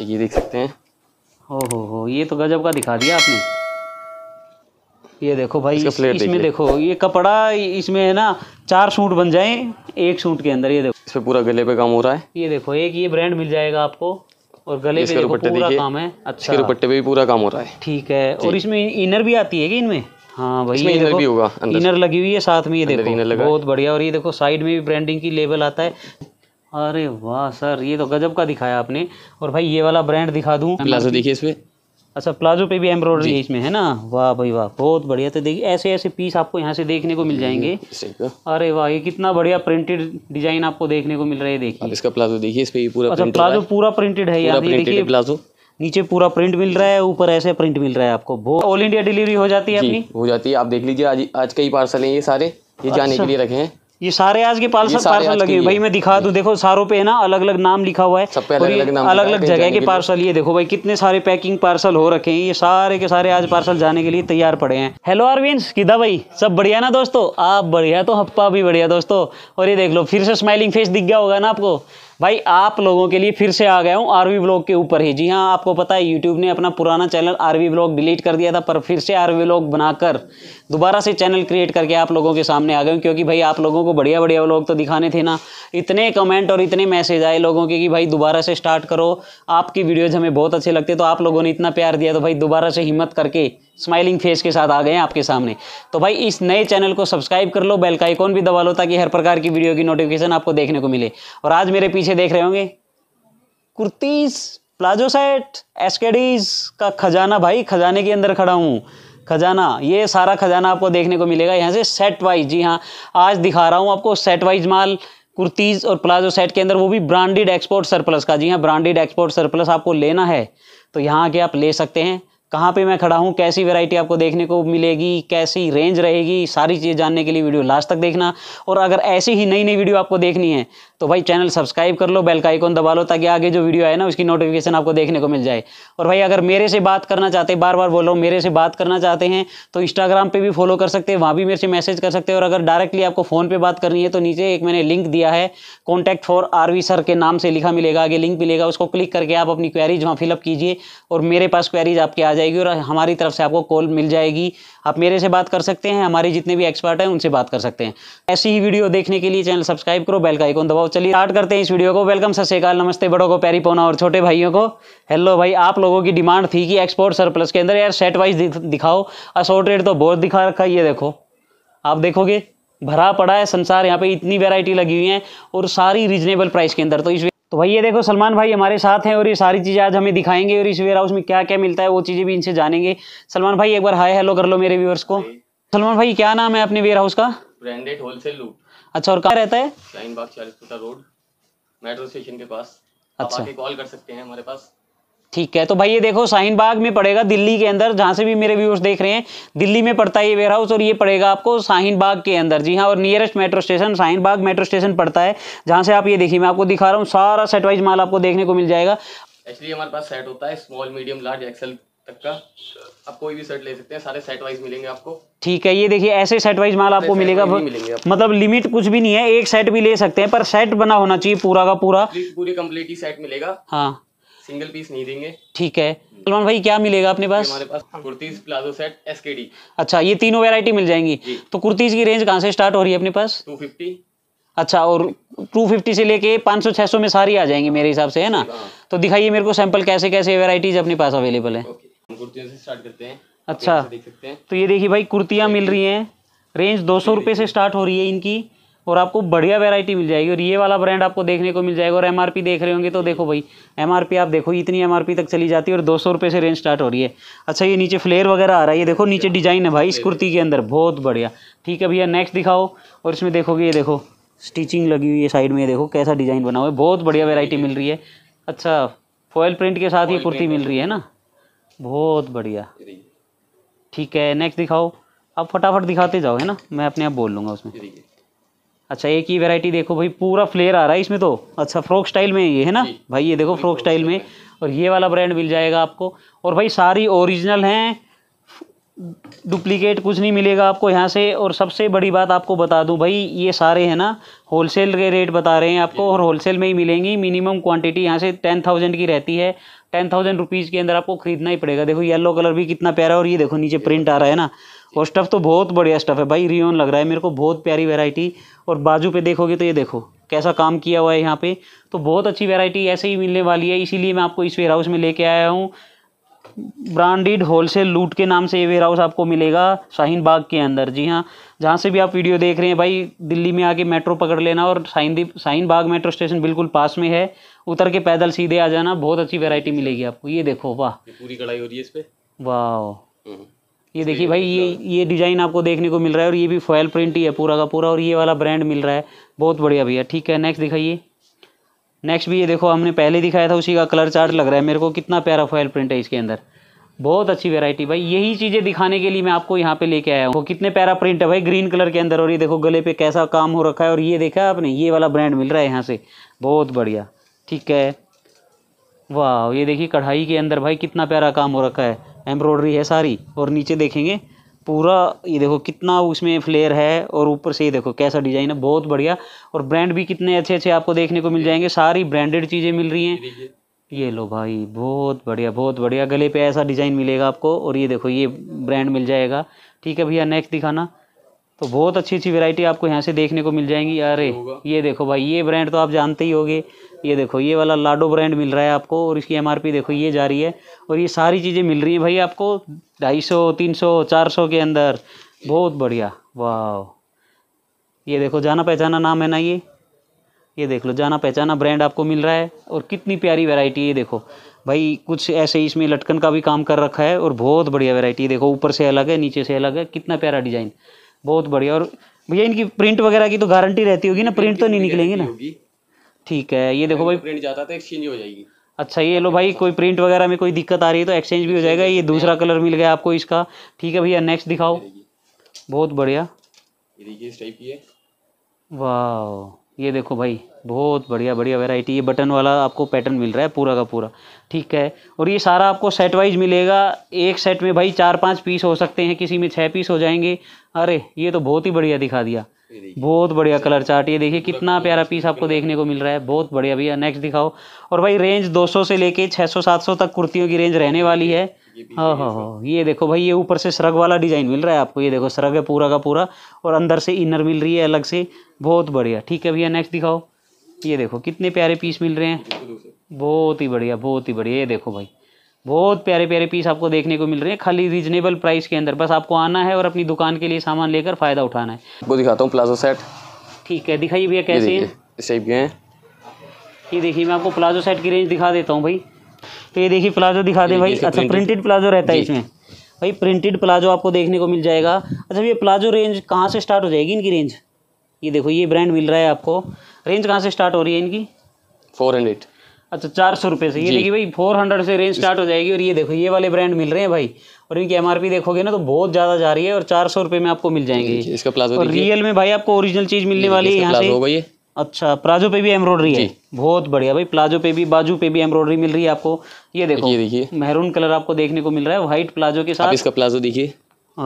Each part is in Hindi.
ये देख सकते हैं हो हो हो ये तो गजब का दिखा दिया आपने ये देखो भाई इस, इसमें देखो ये कपड़ा इसमें है ना चार सूट बन जाए एक सूट के अंदर ये देखो इस पे पूरा गले पे काम हो रहा है ये देखो एक ये ब्रांड मिल जाएगा आपको और गले पे देखो पूरा काम है अच्छा दुपट्टे पे भी पूरा काम हो रहा है ठीक है और इसमें इनर भी आती है कि इनमें हाँ भाई इनर भी होगा इनर लगी हुई है साथ में ये देखो बहुत बढ़िया और ये देखो साइड में भी ब्रांडिंग की लेवल आता है अरे वाह सर ये तो गजब का दिखाया आपने और भाई ये वाला ब्रांड दिखा दूँ प्लाजो देखिए इस पर अच्छा प्लाजो पे भी एम्ब्रॉयडरी इसमें है ना वाह भाई वाह बहुत बढ़िया तो देखिए ऐसे ऐसे पीस आपको यहाँ से देखने को मिल हम्म, जाएंगे अरे वाह ये कितना बढ़िया प्रिंटेड डिजाइन आपको देखने को मिल रहा है देखिए इसका प्लाजो देखिए इस पे पूरा अच्छा प्लाजो पूरा प्रिंटेड है यहाँ देखिए प्लाजो नीचे पूरा प्रिंट मिल रहा है ऊपर ऐसे प्रिंट मिल रहा है आपको बहुत ऑल इंडिया डिलीवरी हो जाती है अपनी हो जाती है आप देख लीजिए आज आज कई पार्सल हैं ये सारे ये जाने अच्छा। के लिए रखे हैं ये सारे आज के पार्सल पार्सल लगे भाई मैं दिखा दूं देखो सारों पे है ना अलग अलग नाम लिखा हुआ है अलग अलग जगह के पार्सल ये देखो भाई कितने सारे पैकिंग पार्सल हो रखे हैं ये सारे के सारे आज पार्सल जाने के लिए तैयार पड़े हैं हेलो अरविंद किधा भाई सब बढ़िया ना दोस्तों आप बढ़िया तो हप्पा भी बढ़िया दोस्तों और ये देख लो फिर से स्माइलिंग फेस दिख गया होगा ना आपको भाई आप लोगों के लिए फिर से आ गया हूँ आरवी ब्लॉग के ऊपर ही जी हाँ आपको पता है यूट्यूब ने अपना पुराना चैनल आरवी ब्लॉग डिलीट कर दिया था पर फिर से आरवी ब्लॉग बनाकर दोबारा से चैनल क्रिएट करके आप लोगों के सामने आ गए क्योंकि भाई आप लोगों को बढ़िया बढ़िया ब्लॉग तो दिखाने थे ना इतने कमेंट और इतने मैसेज आए लोगों के कि भाई दोबारा से स्टार्ट करो आपकी वीडियोज़ हमें बहुत अच्छे लगते तो आप लोगों ने इतना प्यार दिया तो भाई दोबारा से हिम्मत करके स्माइलिंग फेस के साथ आ गए हैं आपके सामने तो भाई इस नए चैनल को सब्सक्राइब कर लो बेल का आइकॉन भी दबा लो ताकि हर प्रकार की वीडियो की नोटिफिकेशन आपको देखने को मिले और आज मेरे पीछे देख रहे होंगे कुर्तीज़ प्लाजो सेट एसकेडीज का खजाना भाई खजाने के अंदर खड़ा हूँ खजाना ये सारा खजाना आपको देखने को मिलेगा यहाँ से सेट वाइज जी हाँ आज दिखा रहा हूँ आपको सेट वाइज माल कुर्तीज़ और प्लाजो सेट के अंदर वो भी ब्रांडेड एक्सपोर्ट सरप्लस का जी हाँ ब्रांडेड एक्सपोर्ट सरप्लस आपको लेना है तो यहाँ आके आप ले सकते हैं कहाँ पे मैं खड़ा हूँ कैसी वैरायटी आपको देखने को मिलेगी कैसी रेंज रहेगी सारी चीज़ें जानने के लिए वीडियो लास्ट तक देखना और अगर ऐसी ही नई नई वीडियो आपको देखनी है तो भाई चैनल सब्सक्राइब कर लो बेल का आइकॉन दबा लो ताकि आगे जो वीडियो आए ना उसकी नोटिफिकेशन आपको देखने को मिल जाए और भाई अगर मेरे से बात करना चाहते हैं बार बार बोल रहा हूँ मेरे से बात करना चाहते हैं तो इंस्टाग्राम पर भी फॉलो कर सकते हैं वहाँ भी मेरे से मैसेज कर सकते हैं और अगर डायरेक्टली आपको फ़ोन पर बात करनी है तो नीचे एक मैंने लिंक दिया है कॉन्टैक्ट फॉर आर सर के नाम से लिखा मिलेगा आगे लिंक मिलेगा उसको क्लिक करके आप अपनी क्वेरीज वहाँ फिलअप कीजिए और मेरे पास क्वेरीज आपके आ जाए जाएगी और हमारी तरफ से आपको कॉल मिल जाएगी आप मेरे से बात कर सकते हैं हमारे जितने भी एक्सपर्ट हैं उनसे बात कर सकते हैं ऐसी ही वीडियो देखने के लिए चैनल सब्सक्राइब करो बेल का आइकॉन दबाओ चलिए स्टार्ट करते हैं इस वीडियो को वेलकम सत श्रीकाल नमस्ते बड़ों को पैरी पोना और छोटे भाइयों को हेलो भाई आप लोगों की डिमांड थी कि एक्सपोर्ट सरप्लस के अंदर यार सेट वाइज दिखाओ असोर्टेड तो बहुत दिखा रखा ये देखो आप देखोगे भरा पड़ा है संसार यहाँ पे इतनी वैरायटी लगी हुई है और सारी रीजनेबल प्राइस के अंदर तो इस तो भाई ये देखो सलमान भाई हमारे साथ हैं और ये सारी चीज़ें आज हमें दिखाएंगे और इस वेयर हाउस में क्या क्या मिलता है वो चीज़ें भी इनसे जानेंगे सलमान भाई एक बार हाय हेलो कर लो मेरे व्यूअर्स को सलमान भाई क्या नाम है अपने वेयर हाउस का ब्रांडेड होलसेल लूट अच्छा और कहाँ रहता है लाइन बाग चालीस रोड मेट्रो स्टेशन के पास अच्छा कॉल कर सकते हैं हमारे पास ठीक है तो भाई ये देखो शाहीन बाग में पड़ेगा दिल्ली के अंदर जहाँ से भी मेरे व्यूअर्स देख रहे हैं दिल्ली में पड़ता है ये वेयर हाउस और ये पड़ेगा आपको साहिन बाग के अंदर जी हाँ और nearest metro station Shaheen Bagh metro station पड़ता है जहाँ से आप ये देखिए मैं आपको दिखा रहा हूँ सारा सेट वाइज माल आपको देखने को मिल जाएगा एक्चुअली हमारे पास सेट होता है स्मॉल मीडियम लार्ज एक्सल तक का आप कोई भी सेट ले सकते हैं सारे सेट वाइज मिलेंगे आपको ठीक है ये देखिए ऐसे सेट वाइज माल आपको मिलेगा आपको। मतलब लिमिट कुछ भी नहीं है एक सेट भी ले सकते हैं पर सेट बना होना चाहिए पूरा का पूरा पूरी कम्प्लीट ही सेट मिलेगा हाँ सिंगल पीस नहीं देंगे ठीक है सलमान भाई क्या मिलेगा अपने पास हमारे पास कुर्तीज प्लाजो सेट एसकेडी अच्छा ये तीनों वेरायटी मिल जाएंगी तो कुर्तीज की रेंज कहाँ से स्टार्ट हो रही है अपने पास टू फिफ्टी अच्छा और 250 से लेके 500 600 में सारी आ जाएंगी मेरे हिसाब से है ना हाँ। तो दिखाइए मेरे को सैंपल कैसे कैसे वेराइटीज अपने पास अवेलेबल है कुर्तियों से स्टार्ट करते हैं अच्छा देख सकते हैं तो ये देखिए भाई कुर्तियाँ मिल रही हैं रेंज दो सौ से स्टार्ट हो रही है इनकी और आपको बढ़िया वेरायटी मिल जाएगी और ये वाला ब्रांड आपको देखने को मिल जाएगा और एम देख रहे होंगे तो देखो भाई एम आप देखो इतनी एम तक चली जाती है और दो सौ से रेंज स्टार्ट हो रही है अच्छा ये नीचे फ्लेयर वगैरह आ रहा है ये देखो नीचे डिजाइन है भाई इस कुर्ती के अंदर बहुत बढ़िया ठीक है भैया नेक्स्ट दिखाओ और इसमें देखोगे ये देखो स्टिचिंग लगी हुई है साइड में ये देखो कैसा डिज़ाइन बना हुआ है बहुत बढ़िया वेरायटी मिल रही है अच्छा फॉयल प्रिंट के साथ ये कुर्ती मिल रही है ना बहुत बढ़िया ठीक है नेक्स्ट दिखाओ आप फटाफट दिखाते जाओ है ना मैं अपने आप बोल लूँगा उसमें अच्छा एक ही वेरायटी देखो भाई पूरा फ्लेयर आ रहा है इसमें तो अच्छा फ्रॉक स्टाइल में ये है ना भाई ये देखो फ्रॉक स्टाइल में और ये वाला ब्रांड मिल जाएगा आपको और भाई सारी ओरिजिनल हैं डुप्लीकेट कुछ नहीं मिलेगा आपको यहाँ से और सबसे बड़ी बात आपको बता दूँ भाई ये सारे हैं ना होलसेल के रेट बता रहे हैं आपको और होलसेल में ही मिलेंगी मिनिमम क्वांटिटी यहाँ से टेन थाउजेंड की रहती है टेन थाउजेंड रुपीज़ के अंदर आपको खरीदना ही पड़ेगा देखो येलो कलर भी कितना प्यारा और ये देखो नीचे प्रिंट आ रहा है ना और स्टफ़ तो बहुत बढ़िया स्टफ़ है भाई रियोन लग रहा है मेरे को बहुत प्यारी वेराइटी और बाजू पे देखोगे तो ये देखो कैसा काम किया हुआ है यहाँ पे तो बहुत अच्छी वेराइटी ऐसे ही मिलने वाली है इसीलिए मैं आपको इस वेयर हाउस में लेके आया हूँ ब्रांडेड होलसेल लूट के नाम से ये वेयर हाउस आपको मिलेगा शाहीन बाग के अंदर जी हाँ जहाँ से भी आप वीडियो देख रहे हैं भाई दिल्ली में आके मेट्रो पकड़ लेना और शाहीन शाहीन बाग मेट्रो स्टेशन बिल्कुल पास में है उतर के पैदल सीधे आ जाना बहुत अच्छी वेरायटी मिलेगी आपको ये देखो वाह पूरी कढ़ाई हो रही है इस पर वाह हम्म। ये देखिए भाई ये ये डिज़ाइन आपको देखने को मिल रहा है और ये भी फॉयल प्रिंट ही है पूरा का पूरा और ये वाला ब्रांड मिल रहा है बहुत बढ़िया भैया ठीक है नेक्स्ट दिखाइए नेक्स्ट भी ये देखो हमने पहले दिखाया था उसी का कलर चार्ट लग रहा है मेरे को कितना प्यारा फॉयल प्रिंट है इसके अंदर बहुत अच्छी वेरायटी भाई यही चीज़ें दिखाने के लिए मैं आपको यहाँ पे लेके आया हूँ कितने प्यारा प्रिंट है भाई ग्रीन कलर के अंदर और ये देखो गले पे कैसा काम हो रखा है और ये देखा आपने ये वाला ब्रांड मिल रहा है यहाँ से बहुत बढ़िया ठीक है वाह ये देखिए कढ़ाई के अंदर भाई कितना प्यारा काम हो रखा है एम्ब्रॉयडरी है सारी और नीचे देखेंगे पूरा ये देखो कितना उसमें फ्लेयर है और ऊपर से ये देखो कैसा डिज़ाइन है बहुत बढ़िया और ब्रांड भी कितने अच्छे अच्छे आपको देखने को मिल जाएंगे सारी ब्रांडेड चीज़ें मिल रही हैं ये लो भाई बहुत बढ़िया बहुत बढ़िया गले पे ऐसा डिज़ाइन मिलेगा आपको और ये देखो ये ब्रांड मिल जाएगा ठीक है भैया नेक्स्ट दिखाना तो बहुत अच्छी अच्छी वेरायटी आपको यहाँ से देखने को मिल जाएंगी अरे ये देखो भाई ये ब्रांड तो आप जानते ही होगे ये देखो ये वाला लाडो ब्रांड मिल रहा है आपको और इसकी एमआरपी देखो ये जा रही है और ये सारी चीज़ें मिल रही है भाई आपको ढाई सौ तीन सौ चार सौ के अंदर बहुत बढ़िया वाह ये देखो जाना पहचाना नाम है ना ये ये देख लो जाना पहचाना ब्रांड आपको मिल रहा है और कितनी प्यारी वैरायटी ये देखो भाई कुछ ऐसे ही इसमें लटकन का भी काम कर रखा है और बहुत बढ़िया वैरायटी देखो ऊपर से अलग है नीचे से अलग है कितना प्यारा डिज़ाइन बहुत बढ़िया और भैया इनकी प्रिंट वगैरह की तो गारंटी रहती होगी ना प्रिंट तो नहीं निकलेंगे ना ठीक है ये देखो भाई प्रिंट जाता तो एक्सचेंज हो जाएगी अच्छा ये लो भाई कोई प्रिंट वगैरह में कोई दिक्कत आ रही है तो एक्सचेंज भी हो जाएगा ये दूसरा कलर मिल गया आपको इसका ठीक है भैया नेक्स्ट दिखाओ बहुत बढ़िया वाह ये देखो भाई बहुत बढ़िया बढ़िया वेराइटी ये बटन वाला आपको पैटर्न मिल रहा है पूरा का पूरा ठीक है और ये सारा आपको सेट वाइज मिलेगा एक सेट में भाई चार पांच पीस हो सकते हैं किसी में छः पीस हो जाएंगे अरे ये तो बहुत ही बढ़िया दिखा दिया बहुत बढ़िया कलर चार्ट ये देखिए कितना प्यारा पीस आपको देखने को मिल रहा है बहुत बढ़िया भैया नेक्स्ट दिखाओ और भाई रेंज दो से लेके 600 सौ तक कुर्तियों की रेंज रहने वाली है हाँ हाँ हाँ ये देखो भाई ये ऊपर से सरग वाला डिज़ाइन मिल रहा है आपको ये देखो सरग है पूरा का पूरा और अंदर से इनर मिल रही है अलग से बहुत बढ़िया ठीक है भैया नेक्स्ट दिखाओ ये देखो कितने प्यारे पीस मिल रहे हैं बहुत ही बढ़िया बहुत ही बढ़िया ये देखो भाई बहुत प्यारे प्यारे पीस आपको देखने को मिल रहे हैं खाली रीजनेबल प्राइस के अंदर बस आपको आना है और अपनी दुकान के लिए सामान लेकर फ़ायदा उठाना है आपको दिखाता हूँ प्लाजो सेट ठीक है दिखाइए भैया कैसे हैं ये देखिए मैं आपको प्लाजो सेट की रेंज दिखा देता हूँ भाई तो ये देखिए प्लाजो दिखा दें भाई अच्छा प्रिंटेड प्लाजो रहता है इसमें भाई प्रिंटेड प्लाजो आपको देखने को मिल जाएगा अच्छा ये प्लाजो रेंज कहाँ से स्टार्ट हो जाएगी इनकी रेंज ये देखो ये ब्रांड मिल रहा है आपको रेंज कहाँ से स्टार्ट हो रही है इनकी फोर हंड्रेड अच्छा चार सौ रुपये से ये देखिए भाई फोर हंड्रेड से रेंज स्टार्ट हो जाएगी और ये देखो ये वाले ब्रांड मिल रहे हैं भाई और इनकी एमआरपी देखोगे ना तो बहुत ज़्यादा जा रही है और चार सौ रुपये में आपको मिल जाएंगे इसका प्लाजो और रियल में भाई आपको ओरिजिनल चीज़ मिलने वाली है यहाँ से अच्छा प्लाजो पे भी एम्ब्रॉयडरी है बहुत बढ़िया भाई प्लाजो पे भी बाजू पे भी एम्ब्रॉयडरी मिल रही है आपको ये देखो ये देखिए मेहरून कलर आपको देखने को मिल रहा है व्हाइट प्लाजो के साथ इसका प्लाजो देखिए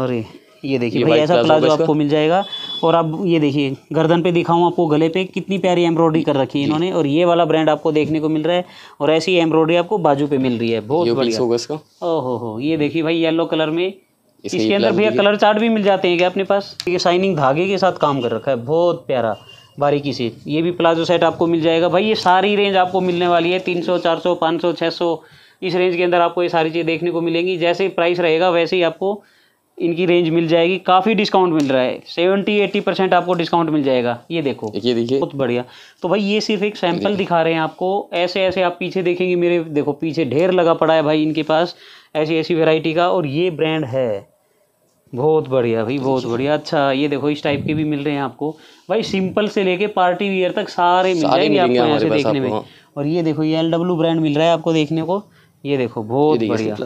अरे ये देखिए भाई ऐसा प्लाजो आपको मिल जाएगा और आप ये देखिए गर्दन पे दिखाऊँ आपको गले पे कितनी प्यारी एम्ब्रॉयडरी कर रखी है इन्होंने और ये वाला ब्रांड आपको देखने को मिल रहा है और ऐसी एम्ब्रॉयडरी आपको बाजू पे मिल रही है बहुत बढ़िया ओहो हो ये देखिए भाई येलो कलर में इसके अंदर भैया कलर चार्ट भी मिल जाते हैं क्या अपने पास ये शाइनिंग धागे के साथ काम कर रखा है बहुत प्यारा बारीकी से ये भी प्लाजो सेट आपको मिल जाएगा भाई ये सारी रेंज आपको मिलने वाली है तीन सौ चार सौ पाँच सौ छः सौ इस रेंज के अंदर आपको ये सारी चीज़ देखने को मिलेंगी जैसे प्राइस रहेगा वैसे ही आपको इनकी रेंज मिल जाएगी काफ़ी डिस्काउंट मिल रहा है सेवेंटी एट्टी परसेंट आपको डिस्काउंट मिल जाएगा ये देखो ये देखिए बहुत बढ़िया तो भाई ये सिर्फ एक सैंपल दिखा रहे हैं आपको ऐसे ऐसे आप पीछे देखेंगे मेरे देखो पीछे ढेर लगा पड़ा है भाई इनके पास ऐसी ऐसी वेराइटी का और ये ब्रांड है बहुत बढ़िया भाई बहुत बढ़िया अच्छा ये देखो इस टाइप के भी मिल रहे हैं आपको भाई सिंपल से लेके पार्टी वियर तक सारे मिल जाएंगे आपको यहाँ से देखने में हाँ। और ये देखो ये एल ब्रांड मिल रहा है आपको देखने को ये देखो बहुत बढ़िया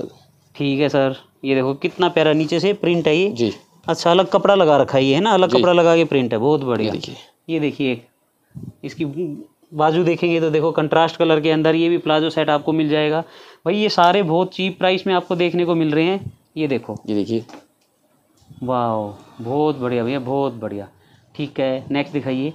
ठीक है सर ये देखो कितना प्यारा नीचे से प्रिंट है ये जी अच्छा अलग कपड़ा लगा रखा है ये है ना अलग कपड़ा लगा के प्रिंट है बहुत बढ़िया ये देखिए इसकी बाजू देखेंगे तो देखो कंट्रास्ट कलर के अंदर ये भी प्लाजो सेट आपको मिल जाएगा भाई ये सारे बहुत चीप प्राइस में आपको देखने को मिल रहे हैं ये देखो ये देखिए वाह बहुत बढ़िया भैया बहुत बढ़िया ठीक है नेक्स्ट दिखाइए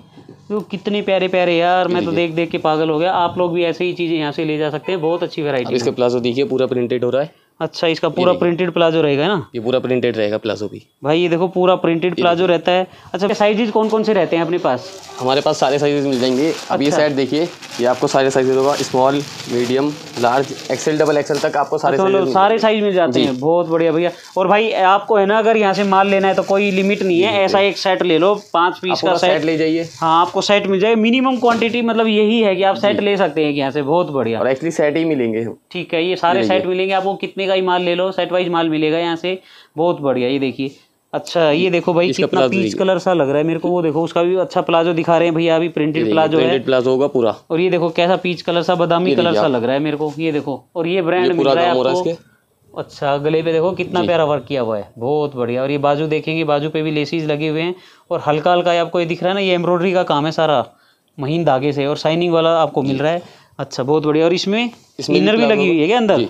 तो कितने प्यारे प्यारे यार मैं तो देख देख के पागल हो गया आप लोग भी ऐसे ही चीज़ें यहाँ से ले जा सकते हैं बहुत अच्छी वेरायटी इसका प्लाजो देखिए पूरा प्रिंटेड हो रहा है अच्छा इसका पूरा प्रिंटेड प्लाजो रहेगा ना ये पूरा प्रिंटेड रहेगा प्लाजो भी भाई ये देखो पूरा प्रिंटेड प्लाजो रहता है अच्छा साइजेज कौन कौन से रहते हैं अपने पास हमारे पास सारे साइजेज मिल जाएंगे अच्छा। अब ये साइड अच्छा। देखिए ये आपको सारे साइजेज होगा small medium large XL double XL तक आपको सारे अच्छा, मतलब सारे साइज मिल जाते हैं बहुत बढ़िया भैया और भाई आपको है ना अगर यहाँ से माल लेना है तो कोई लिमिट नहीं है ऐसा एक सेट ले लो पाँच पीस का सेट ले जाइए हाँ आपको सेट मिल जाए मिनिमम क्वान्टिटी मतलब यही है कि आप सेट ले सकते हैं यहाँ से बहुत बढ़िया और एक्चुअली सेट ही मिलेंगे ठीक है ये सारे सेट मिलेंगे आपको कितने का ही माल ले लो सेट वाइज माल मिलेगा यहाँ से बहुत बढ़िया ये देखिए अच्छा ये देखो भाई कितना पीच कलर सा लग रहा है मेरे को वो देखो उसका भी अच्छा प्लाजो दिखा रहे हैं भैया अभी प्रिंटेड प्लाजो है प्लाजो होगा पूरा और ये देखो कैसा पीच कलर सा बदामी कलर सा लग रहा है मेरे को ये देखो और ये ब्रांड मिल रहा है आपको अच्छा गले पे देखो कितना प्यारा वर्क किया हुआ है बहुत बढ़िया और ये बाजू देखेंगे बाजू पे भी लेसिस लगे हुए हैं और हल्का हल्का आपको ये दिख रहा है ना ये एम्ब्रॉयडरी का काम है सारा महीन धागे से और शाइनिंग वाला आपको मिल रहा है अच्छा बहुत बढ़िया और इसमें इनर भी लगी हुई है क्या अंदर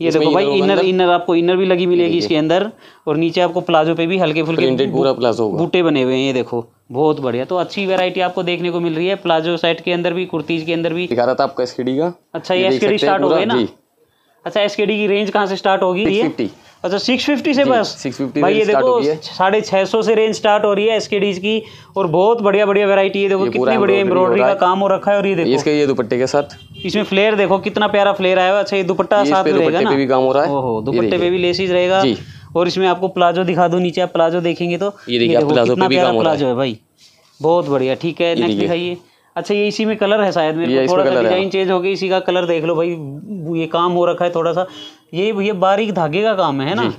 ये देखो भाई इनर इनर आपको इनर भी लगी मिलेगी इसके अंदर और नीचे आपको प्लाजो पे भी हल्के फुल्के पूरा प्लाजो बूटे बने हुए हैं ये देखो बहुत बढ़िया तो अच्छी वैरायटी आपको देखने को मिल रही है प्लाजो सेट के अंदर भी कुर्तीज के अंदर भी दिखा रहा था आपका एसकेडी का अच्छा ये एसकेडी स्टार्ट हो गए ना अच्छा एसकेडी की रेंज कहाँ से स्टार्ट होगी ये अच्छा सिक्स फिफ्टी से बस सिक्स फिफ्टी भाई ये देखो साढ़े छः सौ से रेंज स्टार्ट हो रही है एसकेडीज की और बहुत बढ़िया बढ़िया वैरायटी है देखो कितनी बढ़िया एम्ब्रॉयडरी का काम हो रखा है और ये देखो इसके ये दुपट्टे के साथ इसमें फ्लेयर देखो कितना प्यारा फ्लेयर आया हुआ अच्छा ये दुपट्टा साथ में रहेगा ना भी काम हो रहा है ओहो दुपट्टे पे भी लेसिस रहेगा और इसमें आपको प्लाजो दिखा दो नीचे आप प्लाजो देखेंगे तो ये देखिए प्लाजो पे भी काम हो रहा है भाई बहुत बढ़िया ठीक है नेक्स्ट दिखाइए अच्छा ये इसी में कलर है शायद मेरे को थोड़ा सा डिजाइन चेंज हो गया इसी का कलर देख लो भाई ये काम हो रखा है थोड़ा सा ये ये बारीक धागे का काम है ना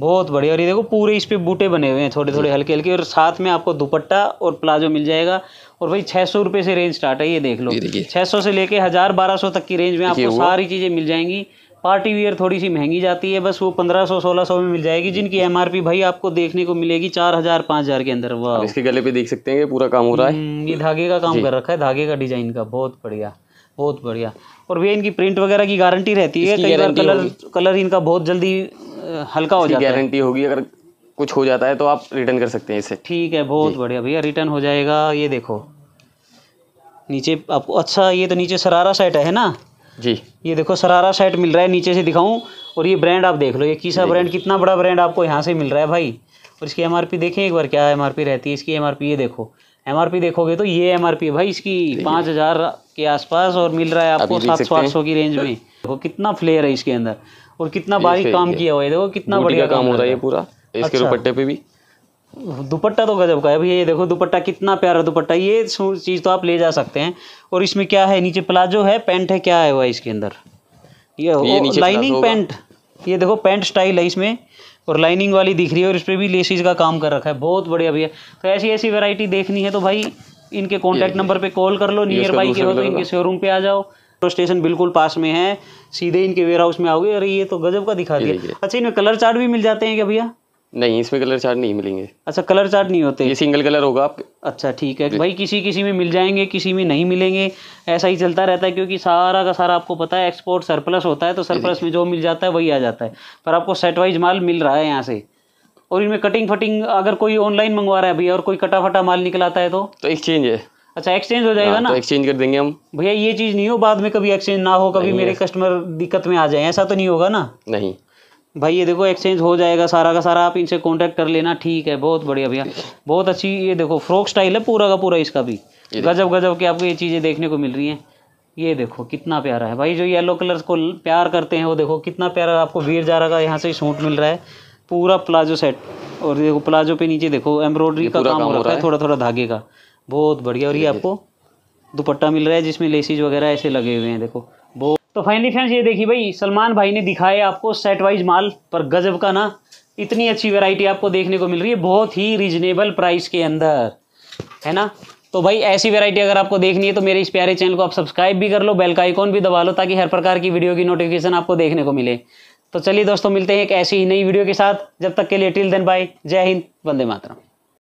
बहुत बढ़िया और ये देखो पूरे इस पे बूटे बने हुए हैं थोड़े थोड़े हल्के हल्के और साथ में आपको दुपट्टा और प्लाजो मिल जाएगा और भाई छः सौ रुपये से रेंज स्टार्ट है ये देख लो छः सौ से लेके हज़ार बारह सौ तक की रेंज में आपको सारी चीज़ें मिल जाएंगी पार्टी वियर थोड़ी सी महंगी जाती है बस वो पंद्रह सौ सोलह सौ में मिल जाएगी जिनकी एम आर पी भाई आपको देखने को मिलेगी चार हजार पाँच हजार के अंदर वह इसके गले पे देख सकते हैं पूरा काम हो रहा है हम्म, ये धागे का काम कर रखा है धागे का डिजाइन का बहुत बढ़िया बहुत बढ़िया और भैया इनकी प्रिंट वगैरह की गारंटी रहती है कई बार कलर कलर इनका बहुत जल्दी हल्का हो जाएगा गारंटी होगी अगर कुछ हो जाता है तो आप रिटर्न कर सकते हैं इसे ठीक है बहुत बढ़िया भैया रिटर्न हो जाएगा ये देखो नीचे आपको अच्छा ये तो नीचे सरारा सेट है ना जी ये देखो सरारा सेट मिल रहा है नीचे से दिखाऊं और ये ब्रांड आप देख लो ये किसा ब्रांड कितना बड़ा ब्रांड आपको यहाँ से मिल रहा है भाई और इसकी एम देखें एक बार क्या एम रहती है इसकी एम ये देखो एम देखोगे तो ये एम है भाई इसकी पाँच हज़ार के आसपास और मिल रहा है आपको सात सौ आठ सौ की रेंज में देखो कितना फ्लेयर है इसके अंदर और कितना बारीक काम किया हुआ है देखो कितना बढ़िया काम हो रहा है ये पूरा इसके अच्छा। दुपट्टे पे भी दुपट्टा तो गजब का है भैया ये देखो दुपट्टा कितना प्यारा दुपट्टा ये चीज़ तो आप ले जा सकते हैं और इसमें क्या है नीचे प्लाजो है पैंट है क्या है इसके अंदर ये, ये लाइनिंग पैंट ये देखो पैंट स्टाइल है इसमें और लाइनिंग वाली दिख रही है और इस पर भी लेसिस का काम कर रखा है बहुत बढ़िया भैया तो ऐसी ऐसी वेरायटी देखनी है तो भाई इनके कॉन्टैक्ट नंबर पर कॉल कर लो नियर बाई के हो तो इनके शोरूम पर आ जाओ मेट्रो स्टेशन बिल्कुल पास में है सीधे इनके वेयर हाउस में आओगे अरे ये तो गजब का दिखा दिया अच्छा इनमें कलर चार्ट भी मिल जाते हैं क्या भैया नहीं इसमें कलर चार्ट नहीं मिलेंगे अच्छा कलर चार्ट नहीं होते ये सिंगल कलर होगा आपके अच्छा ठीक है भाई किसी किसी में मिल जाएंगे किसी में नहीं मिलेंगे ऐसा ही चलता रहता है क्योंकि सारा का सारा आपको पता है एक्सपोर्ट सरप्लस होता है तो सरप्लस में जो मिल जाता है वही आ जाता है पर आपको सेट वाइज माल मिल रहा है यहाँ से और इनमें कटिंग फटिंग अगर कोई ऑनलाइन मंगवा रहा है भैया और कोई कटा फटा माल निकलाता है तो एक्सचेंज तो है अच्छा एक्सचेंज हो जाएगा हाँ, ना तो एक्सचेंज कर देंगे हम भैया ये चीज़ नहीं हो बाद में कभी एक्सचेंज ना हो कभी मेरे कस्टमर दिक्कत में आ जाए ऐसा तो नहीं होगा ना नहीं भाई ये देखो एक्सचेंज हो जाएगा सारा का सारा आप इनसे कांटेक्ट कर लेना ठीक है बहुत बढ़िया भैया बहुत अच्छी ये देखो फ्रॉक स्टाइल है पूरा का पूरा इसका भी गजब गजब के आपको ये चीज़ें देखने को मिल रही हैं ये देखो कितना प्यारा है भाई जो येलो कलर को प्यार करते हैं वो देखो कितना प्यारा आपको वीर जारा का यहाँ से सूट मिल रहा है पूरा प्लाजो सेट और देखो प्लाजो पे नीचे देखो एम्ब्रॉयडरी का काम हो रहा है थोड़ा थोड़ा धागे का बहुत बढ़िया और ये आपको दुपट्टा मिल रहा है जिसमें लेसिस वगैरह ऐसे लगे हुए हैं देखो बहुत तो फाइनली फ्रेंड्स ये देखिए भाई सलमान भाई ने दिखाया आपको सेट वाइज माल पर गजब का ना इतनी अच्छी वेराइटी आपको देखने को मिल रही है बहुत ही रिजनेबल प्राइस के अंदर है ना तो भाई ऐसी वैरायटी अगर आपको देखनी है तो मेरे इस प्यारे चैनल को आप सब्सक्राइब भी कर लो बेल का आइकॉन भी दबा लो ताकि हर प्रकार की वीडियो की नोटिफिकेशन आपको देखने को मिले तो चलिए दोस्तों मिलते हैं एक ऐसी ही नई वीडियो के साथ जब तक के लिए टिल देन बाय जय हिंद वंदे मातरम